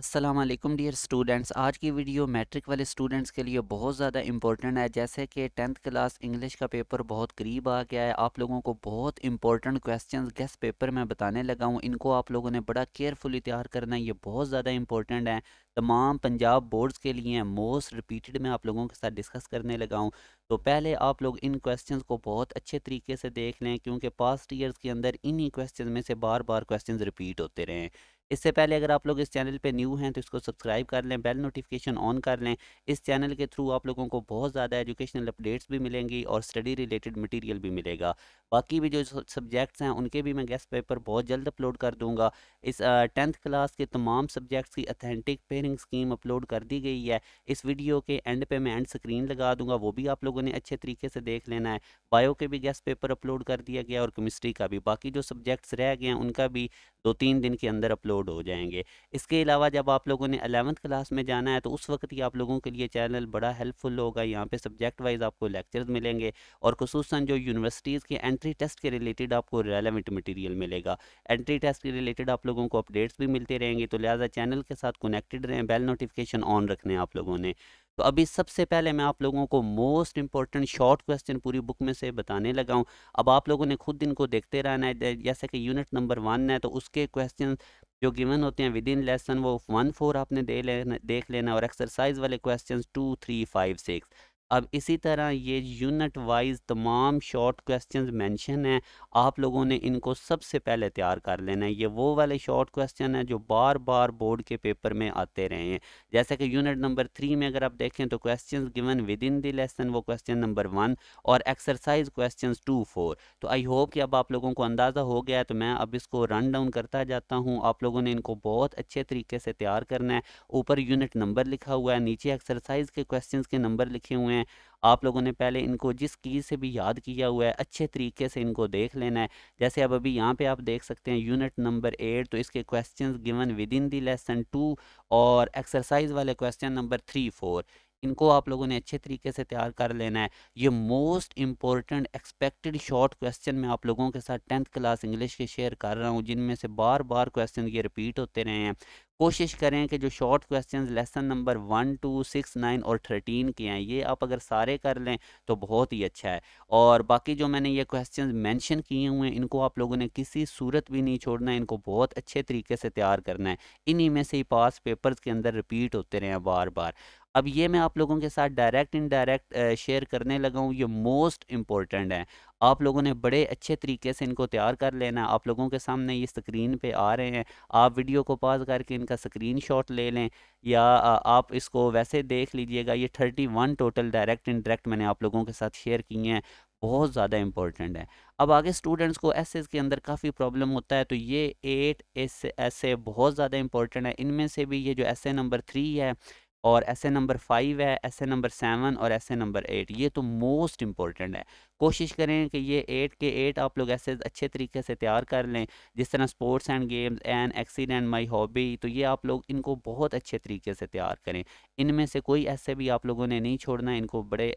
Aslam dear students आज की video matric वाले स्टूडेंट्स के लिए बहुत ज़्यादा इंपॉर्टेंट है जैसे कि टेंथ क्लास इंग्लिश का पेपर बहुत करीब आ गया है आप लोगों को बहुत इंपॉर्टेंट क्वेश्चंस गेस्ट पेपर में बताने लगा हूँ इनको आप लोगों ने बड़ा केयरफुली तैयार करना है ये बहुत ज़्यादा इंपॉर्टेंट है तमाम पंजाब बोर्ड्स के लिए मोस्ट रिपीटेड में आप लोगों के साथ डिस्कस करने लगा हूँ तो पहले आप लोग इन क्वेश्चंस को बहुत अच्छे तरीके से देख लें क्योंकि पास्ट ईयर्स के अंदर इन्हीं क्वेश्चन में से बार बार क्वेश्चन रिपीट होते रहे हैं इससे पहले अगर आप लोग इस चैनल पर न्यू हैं तो इसको सब्सक्राइब कर लें बेल नोटिफिकेशन ऑन कर लें इस चैनल के थ्रू आप लोगों को बहुत ज़्यादा एजुकेशनल अपडेट्स भी मिलेंगी और स्टडी रिलेटेड मटेरियल भी मिलेगा बाकी भी जो सब्जेक्ट्स हैं उनके भी मैं गेस्ट पेपर बहुत जल्द अपलोड कर दूँगा इस टेंथ क्लास के तमाम सब्जेक्ट्स की अथेंटिक पेयरिंग स्कीम अपलोड कर दी गई है इस वीडियो के एंड पे मैं एंड स्क्रीन लगा दूंगा वो भी आप लोगों ने अच्छे तरीके से देख लेना है बायो के भी गेस्ट पेपर अपलोड कर दिया गया और केमिस्ट्री का भी बाकी जो सब्जेक्ट्स रह गए हैं उनका भी दो तीन दिन के अंदर अपलोड हो जाएंगे इसके अलावा जब आप लोगों ने अलेवंथ क्लास में जाना है तो उस वक्त ही आप लोगों के लिए चैनल बड़ा हेल्पफुल होगा यहाँ पे सब्जेक्ट वाइज आपको लेक्चर्स मिलेंगे और खसूस जो यूनिवर्सिटीज़ के एंट्री टेस्ट के रिलेटेड आपको रेलिवेंट मटीरियल मिलेगा एंट्री टेस्ट के रिलेटेड आप लोगों को अपडेट्स भी मिलते रहेंगे तो लिहाजा चैनल के साथ कनेक्टेड रहें बेल नोटिफिकेशन ऑन रखने आप लोगों ने तो अभी सबसे पहले मैं आप लोगों को मोस्ट इंपॉर्टेंट शॉर्ट क्वेश्चन पूरी बुक में से बताने लगा हूँ अब आप लोगों ने खुद इनको देखते रहना है जैसे कि यूनिट नंबर वन है तो उसके क्वेश्चन जो गिवन होते हैं विद इन लेसन वो वन फोर आपने दे लेना देख लेना और एक्सरसाइज वाले question two three five six अब इसी तरह ये यूनिट वाइज तमाम शॉर्ट क्वेश्चंस मेंशन हैं आप लोगों ने इनको सबसे पहले तैयार कर लेना है ये वो वाले शॉर्ट क्वेश्चन हैं जो बार बार बोर्ड के पेपर में आते रहे हैं जैसे कि यूनिट नंबर थ्री में अगर आप देखें तो question given within the lesson वो क्वेश्चन नंबर वन और एक्सरसाइज क्वेश्चन टू फोर तो आई होप कि अब आप लोगों को अंदाज़ा हो गया है तो मैं अब इसको रन डाउन करता जाता हूँ आप लोगों ने इनको बहुत अच्छे तरीके से तैयार करना है ऊपर यूनिट नंबर लिखा हुआ है नीचे एक्सरसाइज के क्वेश्चन के नंबर लिखे हुए हैं हुए हैं आप लोगों ने पहले इनको जिस की से भी याद किया हुआ है अच्छे तरीके से इनको देख लेना है जैसे अब अभी यहाँ पे आप देख सकते हैं यूनिट नंबर एट तो इसके questions given within the lesson two और एक्सरसाइज वाले क्वेश्चन नंबर थ्री फोर इनको आप लोगों ने अच्छे तरीके से तैयार कर लेना है ये most important expected short question मैं आप लोगों के साथ टेंथ क्लास इंग्लिश के शेयर कर रहा हूँ जिनमें से बार बार क्वेश्चन ये रिपीट होते रहे हैं कोशिश करें कि जो short questions lesson number one two six nine और थर्टीन के हैं ये आप अगर सारे कर लें तो बहुत ही अच्छा है और बाकी जो मैंने ये क्वेश्चंस मेंशन किए हुए हैं इनको आप लोगों ने किसी सूरत भी नहीं छोड़ना है इनको बहुत अच्छे तरीके से तैयार करना है इन्हीं में से ही पास पेपर्स के अंदर रिपीट होते रहे हैं बार बार अब ये मैं आप लोगों के साथ डायरेक्ट इनडायरेक्ट शेयर करने लगा हूँ ये मोस्ट इम्पॉर्टेंट है आप लोगों ने बड़े अच्छे तरीके से इनको तैयार कर लेना है आप लोगों के सामने ये स्क्रीन पे आ रहे हैं आप वीडियो को पॉज करके इनका स्क्रीन शॉट ले लें या आप इसको वैसे देख लीजिएगा ये thirty one total direct indirect मैंने आप लोगों के साथ शेयर किए हैं बहुत ज़्यादा इंपॉर्टेंट है अब आगे स्टूडेंट्स को एस के अंदर काफ़ी प्रॉब्लम होता है तो ये एट एस एसे बहुत ज़्यादा इंपॉर्टेंट है इनमें से भी ये जो एस नंबर थ्री है और ऐसे नंबर फाइव है ऐसे नंबर सेवन और ऐसे नंबर एट ये तो मोस्ट इम्पॉर्टेंट है कोशिश करें कि ये एट के एट आप लोग ऐसे अच्छे तरीके से तैयार कर लें जिस तरह sports and games and accident my hobby तो ये आप लोग इनको बहुत अच्छे तरीके से तैयार करें इनमें से कोई ऐसे भी आप लोगों ने नहीं छोड़ना इनको बड़े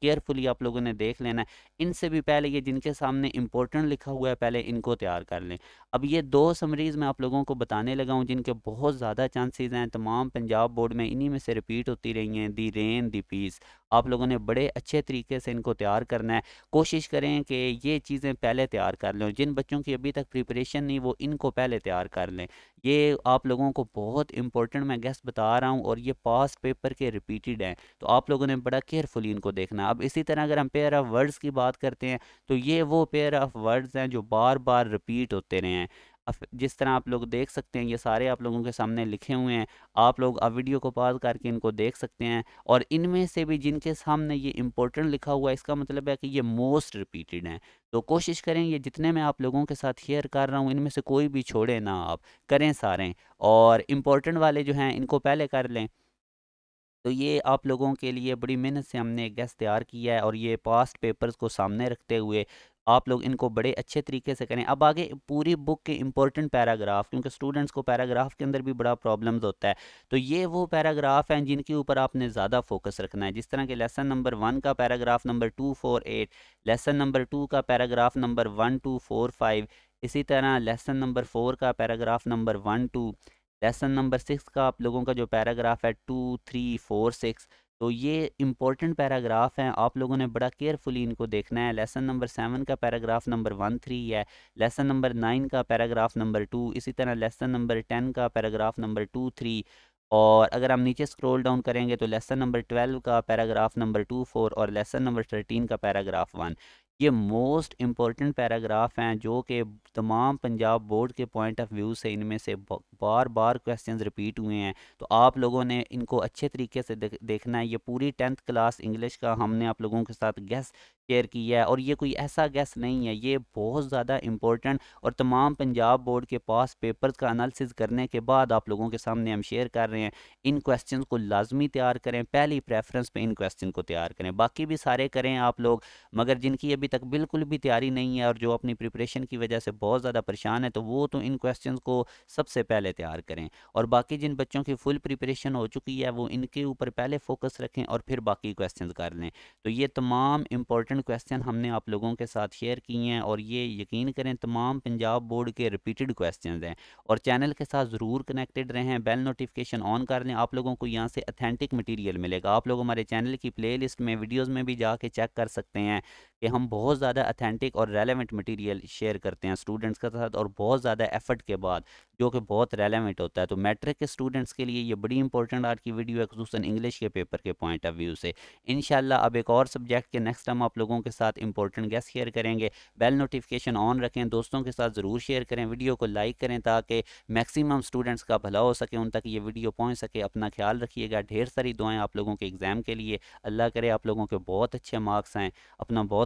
केयरफुली आप लोगों ने देख लेना है इनसे भी पहले ये जिनके सामने इम्पोर्टेंट लिखा हुआ है पहले इनको तैयार कर लें अब ये दो समरीज़ मैं आप लोगों को बताने लगा हूँ जिनके बहुत ज़्यादा चांसेस हैं तमाम पंजाब बोर्ड में इन्हीं में से रिपीट होती रही हैं दी रेन दी पीस आप लोगों ने बड़े अच्छे तरीके से इनको तैयार करना है कोशिश करें कि ये चीज़ें पहले तैयार कर लें जिन बच्चों की अभी तक प्रिपरेशन नहीं वो इनको पहले तैयार कर लें ये आप लोगों को बहुत इंपॉर्टेंट मैं गेस्ट बता रहा हूँ और ये पास पेपर के रिपीटेड हैं तो आप लोगों ने बड़ा केयरफुली इनको को देखना अब इसी तरह अगर हम पेयर ऑफ वर्ड्स की बात करते हैं तो ये वो पेयर ऑफ वर्ड्स हैं जो बार बार रिपीट होते रहे हैं जिस तरह आप लोग देख सकते हैं ये सारे आप लोगों के सामने लिखे हुए हैं आप लोग अब वीडियो को पाज करके इनको देख सकते हैं और इनमें से भी जिनके सामने ये इंपॉर्टेंट लिखा हुआ है इसका मतलब है कि ये मोस्ट रिपीटेड हैं तो कोशिश करें ये जितने मैं आप लोगों के साथ शेयर कर रहा हूँ इनमें से कोई भी छोड़ें ना आप करें सारे और इम्पोर्टेंट वाले जो हैं इनको पहले कर लें तो ये आप लोगों के लिए बड़ी मेहनत से हमने गैस तैयार किया है और ये पास्ट पेपर्स को सामने रखते हुए आप लोग इनको बड़े अच्छे तरीके से करें अब आगे पूरी बुक के इंपॉर्टेंट पैराग्राफ क्योंकि स्टूडेंट्स को पैराग्राफ के अंदर भी बड़ा प्रॉब्लम्स होता है तो ये वो पैराग्राफ हैं जिनके ऊपर आपने ज़्यादा फोकस रखना है जिस तरह के लेसन नंबर वन का paragraph number two four eight lesson number two का paragraph number one two four five इसी तरह लेसन नंबर फोर का paragraph number one two lesson number six का आप लोगों का जो पैराग्राफ है टू थ्री फोर सिक्स तो ये इंपॉर्टेंट पैराग्राफ हैं आप लोगों ने बड़ा केयरफुली इनको देखना है लेसन नंबर सेवन का पैराग्राफ नंबर वन थ्री है लेसन नंबर नाइन का पैराग्राफ नंबर टू इसी तरह लेसन नंबर टेन का पैराग्राफ नंबर टू थ्री और अगर हम नीचे स्क्रॉल डाउन करेंगे तो लेसन नंबर ट्वेल्व का पैराग्राफ नंबर टू फोर और लेसन नंबर थर्टीन का पैराग्राफ वन ये मोस्ट इम्पॉर्टेंट पैराग्राफ हैं जो कि तमाम पंजाब बोर्ड के पॉइंट ऑफ व्यू से इनमें से बार बार क्वेश्चन रिपीट हुए हैं तो आप लोगों ने इनको अच्छे तरीके से देख, देखना है ये पूरी टेंथ क्लास इंग्लिश का हमने आप लोगों के साथ गैस शेयर किया है और ये कोई ऐसा गैस नहीं है ये बहुत ज़्यादा इंपॉर्टेंट और तमाम पंजाब बोर्ड के पास पेपर्स का एनालिसिस करने के बाद आप लोगों के सामने हम शेयर कर रहे हैं इन क्वेश्चन को लाजमी तैयार करें पहली प्रेफरेंस पर इन क्वेश्चन को तैयार करें बाकी भी सारे करें आप लोग मगर जिनकी अभी तक बिल्कुल भी तैयारी नहीं है और जो अपनी प्रिपरेशन की वजह से बहुत ज़्यादा परेशान है तो वो तो इन क्वेश्चन को सबसे पहले पहले तैयार करें और बाकी जिन बच्चों की फुल प्रिपरेशन हो चुकी है वो इनके ऊपर पहले फोकस रखें और फिर बाकी क्वेश्चन कर लें तो ये तमाम इंपॉर्टेंट क्वेश्चन हमने आप लोगों के साथ शेयर किए हैं और ये यकीन करें तमाम पंजाब बोर्ड के रिपीटेड क्वेश्चन हैं और चैनल के साथ ज़रूर कनेक्टेड रहें बेल नोटिफिकेशन ऑन कर लें आप लोगों को यहाँ से अथेंटिक मटीरियल मिलेगा आप लोग हमारे चैनल की प्ले में वीडियोज़ में भी जाके चेक कर सकते हैं कि हम बहुत ज़्यादा अथेंटिक और रेलिवेंट मटेरियल शेयर करते हैं स्टूडेंट्स के साथ और बहुत ज़्यादा एफर्ट के बाद जो कि बहुत रेलिवेंट होता है तो मैट्रिक के स्टूडेंट्स के लिए ये बड़ी इंपॉर्टेंट आज की वीडियो है खूस इंग्लिश के पेपर के पॉइंट ऑफ व्यू से इन अब एक और सब्जेक्ट के नेक्स्ट टाइम आप लोगों के साथ इंपॉर्टेंट गेस्ट शेयर करेंगे बेल नोटिफिकेशन ऑन रखें दोस्तों के साथ ज़रूर शेयर करें वीडियो को लाइक करें ताकि मैक्सिमम स्टूडेंट्स का भला हो सके उन तक ये वीडियो पहुँच सके अपना ख्याल रखिएगा ढेर सारी दुआएँ आप लोगों के एग्ज़ाम के लिए अल्लाह करे आप लोगों के बहुत अच्छे मार्क्स आएँ अपना बहुत